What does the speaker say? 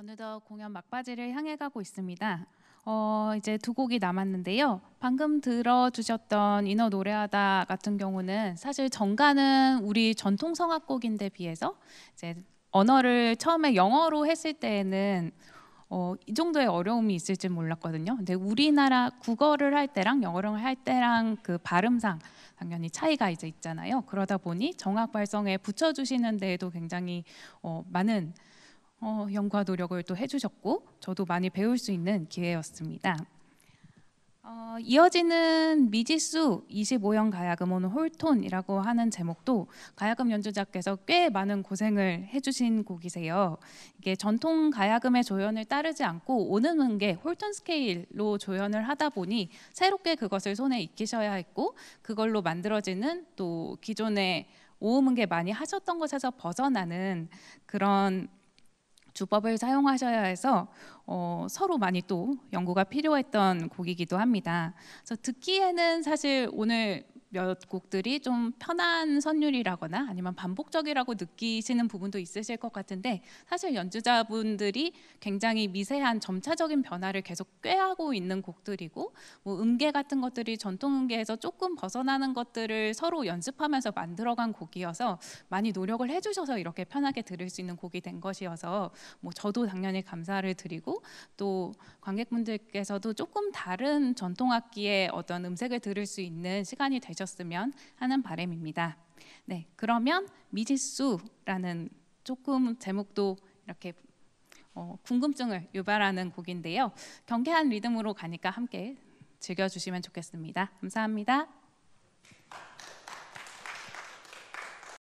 어느덧 공연 막바지를 향해 가고 있습니다. 어, 이제 두 곡이 남았는데요. 방금 들어주셨던 인어 노래하다 같은 경우는 사실 정가는 우리 전통 성악곡인데 비해서 이제 언어를 처음에 영어로 했을 때에는 어, 이 정도의 어려움이 있을 줄 몰랐거든요. 근데 우리나라 국어를 할 때랑 영어를 할 때랑 그 발음상 당연히 차이가 이제 있잖아요. 그러다 보니 정악 발성에 붙여주시는 데에도 굉장히 어, 많은 어, 연구와 노력을 또 해주셨고 저도 많이 배울 수 있는 기회였습니다. 어, 이어지는 미지수 25형 가야금은 홀톤이라고 하는 제목도 가야금 연주자께서 꽤 많은 고생을 해주신 곡이세요. 이게 전통 가야금의 조연을 따르지 않고 오는 음계 홀톤 스케일로 조연을 하다 보니 새롭게 그것을 손에 익히셔야 했고 그걸로 만들어지는 또 기존의 오음음계 많이 하셨던 것에서 벗어나는 그런 주법을 사용하셔야 해서 어, 서로 많이 또 연구가 필요했던 곡이기도 합니다. 그래서 듣기에는 사실 오늘 몇 곡들이 좀 편한 선율이라거나 아니면 반복적이라고 느끼시는 부분도 있으실 것 같은데 사실 연주자분들이 굉장히 미세한 점차적인 변화를 계속 꾀하고 있는 곡들이고 뭐 음계 같은 것들이 전통 음계에서 조금 벗어나는 것들을 서로 연습하면서 만들어간 곡이어서 많이 노력을 해주셔서 이렇게 편하게 들을 수 있는 곡이 된 것이어서 뭐 저도 당연히 감사를 드리고 또 관객분들께서도 조금 다른 전통 악기의 어떤 음색을 들을 수 있는 시간이 되셨. 보셨으면 하는 바램입니다 네, 그러면 미지수라는 조금 제목도 이렇게 어, 궁금증을 유발하는 곡인데요. 경쾌한 리듬으로 가니까 함께 즐겨주시면 좋겠습니다. 감사합니다.